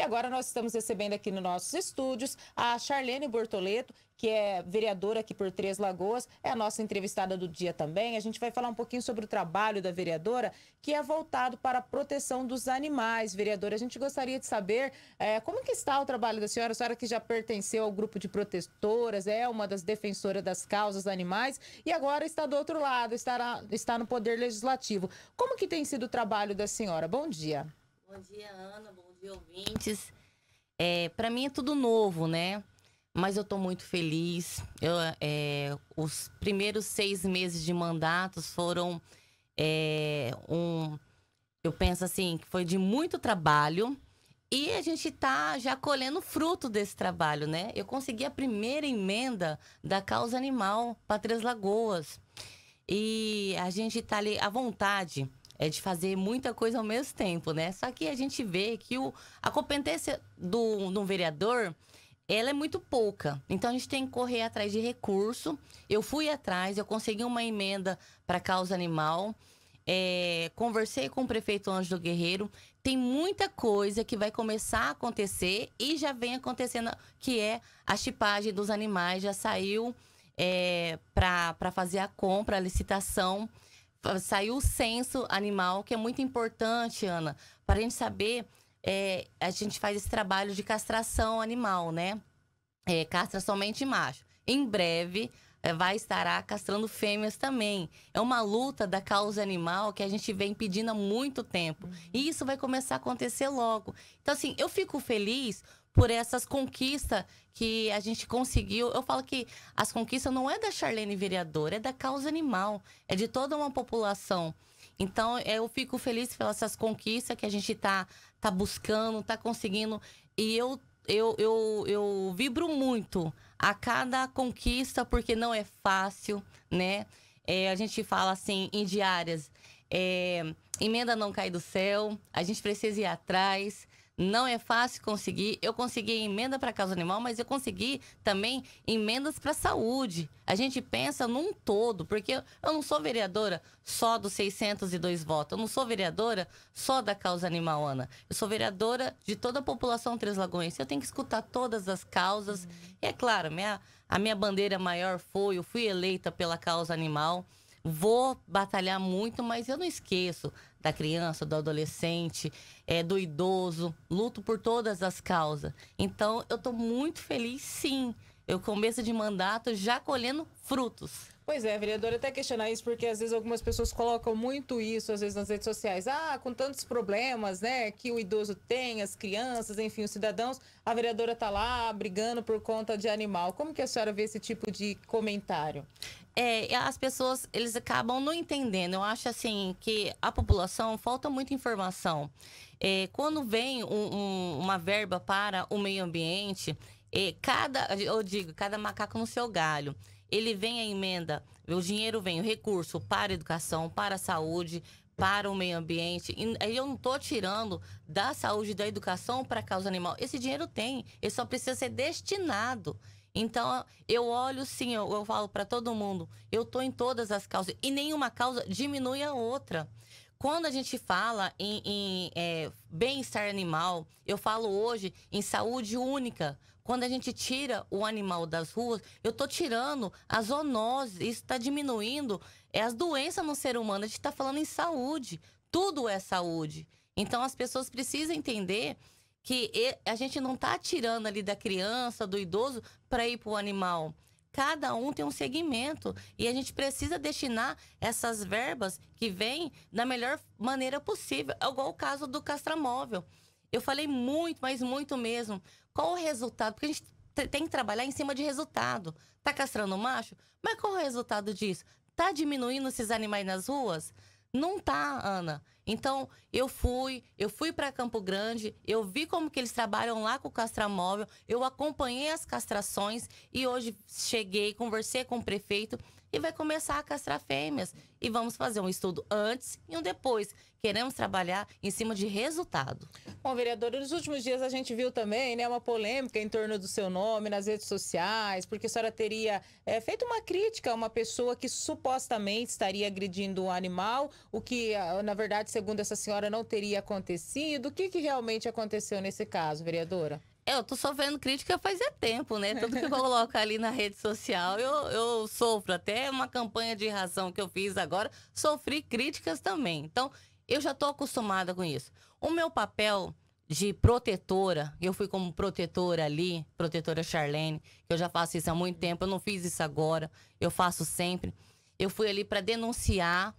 E agora nós estamos recebendo aqui nos nossos estúdios a Charlene Bortoleto, que é vereadora aqui por Três Lagoas, é a nossa entrevistada do dia também. A gente vai falar um pouquinho sobre o trabalho da vereadora, que é voltado para a proteção dos animais. Vereadora, a gente gostaria de saber é, como que está o trabalho da senhora, a senhora que já pertenceu ao grupo de protetoras, é uma das defensoras das causas animais e agora está do outro lado, estará, está no Poder Legislativo. Como que tem sido o trabalho da senhora? Bom dia. Bom dia, Ana. Bom e ouvintes. É, para mim é tudo novo, né? Mas eu estou muito feliz. Eu, é, os primeiros seis meses de mandatos foram é, um. Eu penso assim, que foi de muito trabalho. E a gente está já colhendo fruto desse trabalho, né? Eu consegui a primeira emenda da causa animal para Três Lagoas. E a gente está ali à vontade é de fazer muita coisa ao mesmo tempo, né? Só que a gente vê que o, a competência do, do vereador ela é muito pouca. Então a gente tem que correr atrás de recurso. Eu fui atrás, eu consegui uma emenda para causa animal. É, conversei com o prefeito Ângelo Guerreiro. Tem muita coisa que vai começar a acontecer e já vem acontecendo, que é a chipagem dos animais. Já saiu é, para fazer a compra, a licitação saiu o censo animal, que é muito importante, Ana, para a gente saber. É, a gente faz esse trabalho de castração animal, né? É, castra somente macho. Em breve, eh, vai estará castrando fêmeas também. É uma luta da causa animal que a gente vem pedindo há muito tempo. E isso vai começar a acontecer logo. Então, assim, eu fico feliz por essas conquistas que a gente conseguiu. Eu falo que as conquistas não é da Charlene vereadora, é da causa animal, é de toda uma população. Então, eu fico feliz pelas conquistas que a gente está tá buscando, está conseguindo. E eu, eu, eu, eu vibro muito a cada conquista, porque não é fácil, né? É, a gente fala assim em diárias. É, emenda não cai do céu, a gente precisa ir atrás, não é fácil conseguir. Eu consegui emenda para causa animal, mas eu consegui também emendas para saúde. A gente pensa num todo, porque eu não sou vereadora só dos 602 votos. Eu não sou vereadora só da causa animal, Ana. Eu sou vereadora de toda a população Três translagoense. Eu tenho que escutar todas as causas. E é claro, minha, a minha bandeira maior foi: eu fui eleita pela causa animal. Vou batalhar muito, mas eu não esqueço da criança, do adolescente, é, do idoso, luto por todas as causas. Então, eu estou muito feliz, sim. Eu começo de mandato já colhendo frutos. Pois é, vereadora, até questionar isso, porque às vezes algumas pessoas colocam muito isso, às vezes, nas redes sociais. Ah, com tantos problemas, né, que o idoso tem, as crianças, enfim, os cidadãos, a vereadora tá lá brigando por conta de animal. Como que a senhora vê esse tipo de comentário? É, as pessoas, eles acabam não entendendo. Eu acho, assim, que a população falta muita informação. É, quando vem um, um, uma verba para o meio ambiente, é, cada, eu digo, cada macaco no seu galho ele vem a emenda, o dinheiro vem, o recurso para a educação, para a saúde, para o meio ambiente. E eu não estou tirando da saúde, da educação para a causa animal. Esse dinheiro tem, ele só precisa ser destinado. Então, eu olho sim, eu, eu falo para todo mundo, eu estou em todas as causas. E nenhuma causa diminui a outra quando a gente fala em, em é, bem-estar animal, eu falo hoje em saúde única. Quando a gente tira o animal das ruas, eu estou tirando as zoonose, isso está diminuindo é, as doenças no ser humano. A gente está falando em saúde, tudo é saúde. Então as pessoas precisam entender que a gente não está tirando ali da criança, do idoso, para ir para o animal. Cada um tem um segmento e a gente precisa destinar essas verbas que vêm da melhor maneira possível. É igual o caso do castramóvel. Eu falei muito, mas muito mesmo. Qual o resultado? Porque a gente tem que trabalhar em cima de resultado. Tá castrando o macho? Mas qual o resultado disso? Tá diminuindo esses animais nas ruas? Não tá, Ana. Então, eu fui, eu fui para Campo Grande, eu vi como que eles trabalham lá com o castramóvel, eu acompanhei as castrações e hoje cheguei, conversei com o prefeito e vai começar a castrar fêmeas. E vamos fazer um estudo antes e um depois. Queremos trabalhar em cima de resultado. Bom, vereadora, nos últimos dias a gente viu também né, uma polêmica em torno do seu nome nas redes sociais, porque a senhora teria é, feito uma crítica a uma pessoa que supostamente estaria agredindo um animal, o que, ah, na verdade, segundo essa senhora, não teria acontecido. O que, que realmente aconteceu nesse caso, vereadora? É, eu tô sofrendo crítica fazia é tempo, né? Tudo que eu coloco ali na rede social, eu, eu sofro. Até uma campanha de razão que eu fiz agora, sofri críticas também. Então, eu já tô acostumada com isso. O meu papel de protetora, eu fui como protetora ali, protetora Charlene, eu já faço isso há muito tempo, eu não fiz isso agora, eu faço sempre. Eu fui ali para denunciar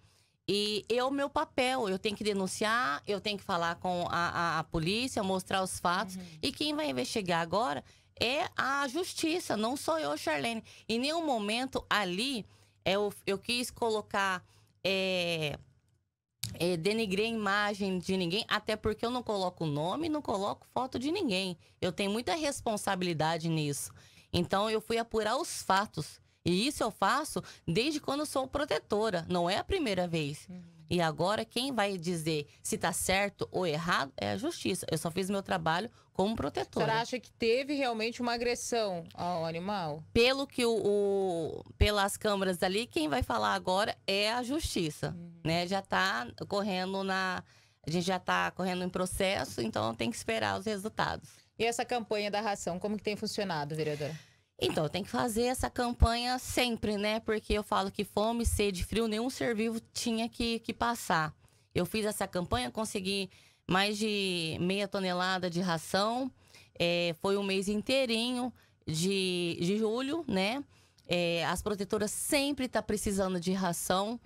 e é o meu papel, eu tenho que denunciar, eu tenho que falar com a, a, a polícia, mostrar os fatos. Uhum. E quem vai investigar agora é a justiça, não sou eu, Charlene. Em nenhum momento ali é, eu, eu quis colocar. É, é, a imagem de ninguém, até porque eu não coloco nome, não coloco foto de ninguém. Eu tenho muita responsabilidade nisso. Então eu fui apurar os fatos. E isso eu faço desde quando sou protetora, não é a primeira vez. Uhum. E agora quem vai dizer se está certo ou errado é a justiça. Eu só fiz meu trabalho como protetora. Você acha que teve realmente uma agressão ao animal? Pelo que o, o pelas câmaras ali, quem vai falar agora é a justiça, uhum. né? Já está correndo na a gente já está correndo em processo, então tem que esperar os resultados. E essa campanha da ração, como que tem funcionado, vereadora? Então, tem que fazer essa campanha sempre, né? Porque eu falo que fome, sede, frio, nenhum ser vivo tinha que, que passar. Eu fiz essa campanha, consegui mais de meia tonelada de ração. É, foi um mês inteirinho de, de julho, né? É, as protetoras sempre estão tá precisando de ração.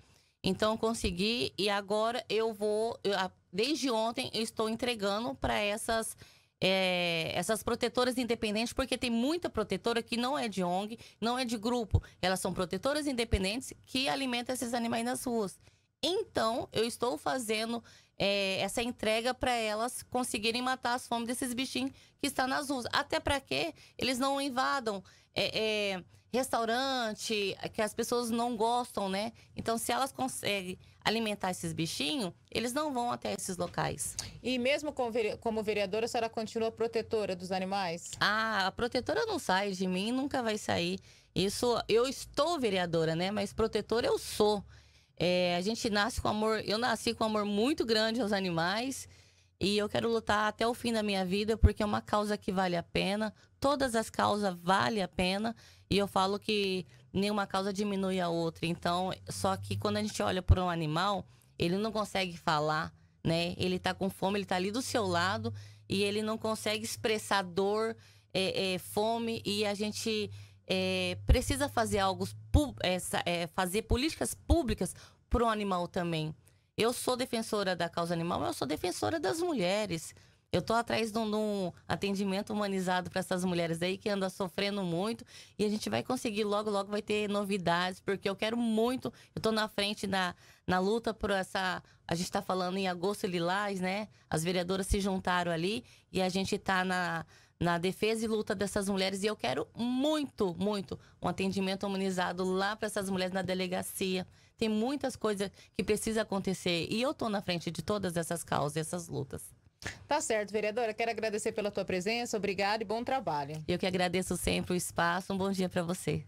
Então, consegui e agora eu vou. Eu, desde ontem, eu estou entregando para essas é, essas protetoras independentes, porque tem muita protetora que não é de ONG, não é de grupo. Elas são protetoras independentes que alimentam esses animais nas ruas. Então, eu estou fazendo é, essa entrega para elas conseguirem matar as fome desses bichinhos que estão nas ruas. Até para que eles não invadam é, é, restaurante, que as pessoas não gostam, né? Então, se elas conseguem alimentar esses bichinhos, eles não vão até esses locais. E mesmo como vereadora, a senhora continua protetora dos animais? Ah, a protetora não sai de mim, nunca vai sair. Isso, eu estou vereadora, né? Mas protetora eu sou. É, a gente nasce com amor, eu nasci com amor muito grande aos animais e eu quero lutar até o fim da minha vida porque é uma causa que vale a pena. Todas as causas valem a pena e eu falo que nenhuma causa diminui a outra. Então, só que quando a gente olha por um animal, ele não consegue falar, né? Ele tá com fome, ele tá ali do seu lado e ele não consegue expressar dor, é, é, fome e a gente é, precisa fazer algo, é, é, fazer políticas públicas para o animal também. Eu sou defensora da causa animal, mas eu sou defensora das mulheres. Eu tô atrás de um, de um atendimento humanizado para essas mulheres aí que andam sofrendo muito e a gente vai conseguir logo, logo vai ter novidades, porque eu quero muito. Eu tô na frente na, na luta por essa. A gente está falando em agosto lilás, né? As vereadoras se juntaram ali e a gente tá na na defesa e luta dessas mulheres e eu quero muito, muito um atendimento humanizado lá para essas mulheres na delegacia. Tem muitas coisas que precisa acontecer e eu estou na frente de todas essas causas, essas lutas. Tá certo, vereadora. Quero agradecer pela tua presença. Obrigada e bom trabalho. Eu que agradeço sempre o espaço. Um bom dia para você.